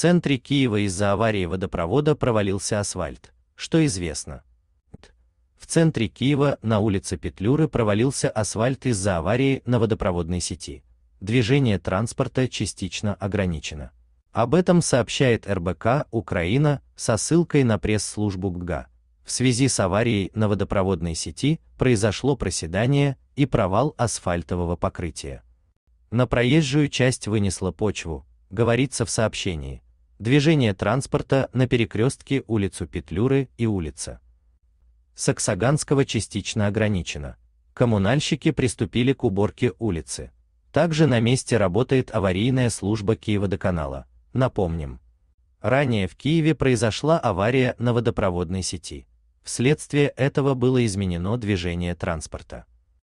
центре Киева из-за аварии водопровода провалился асфальт, что известно. В центре Киева на улице Петлюры провалился асфальт из-за аварии на водопроводной сети. Движение транспорта частично ограничено. Об этом сообщает РБК Украина со ссылкой на пресс-службу ГГА. В связи с аварией на водопроводной сети произошло проседание и провал асфальтового покрытия. На проезжую часть вынесло почву, говорится в сообщении движение транспорта на перекрестке улицу Петлюры и улица Саксаганского частично ограничено. Коммунальщики приступили к уборке улицы. Также на месте работает аварийная служба Киеводоканала. Напомним, ранее в Киеве произошла авария на водопроводной сети. Вследствие этого было изменено движение транспорта.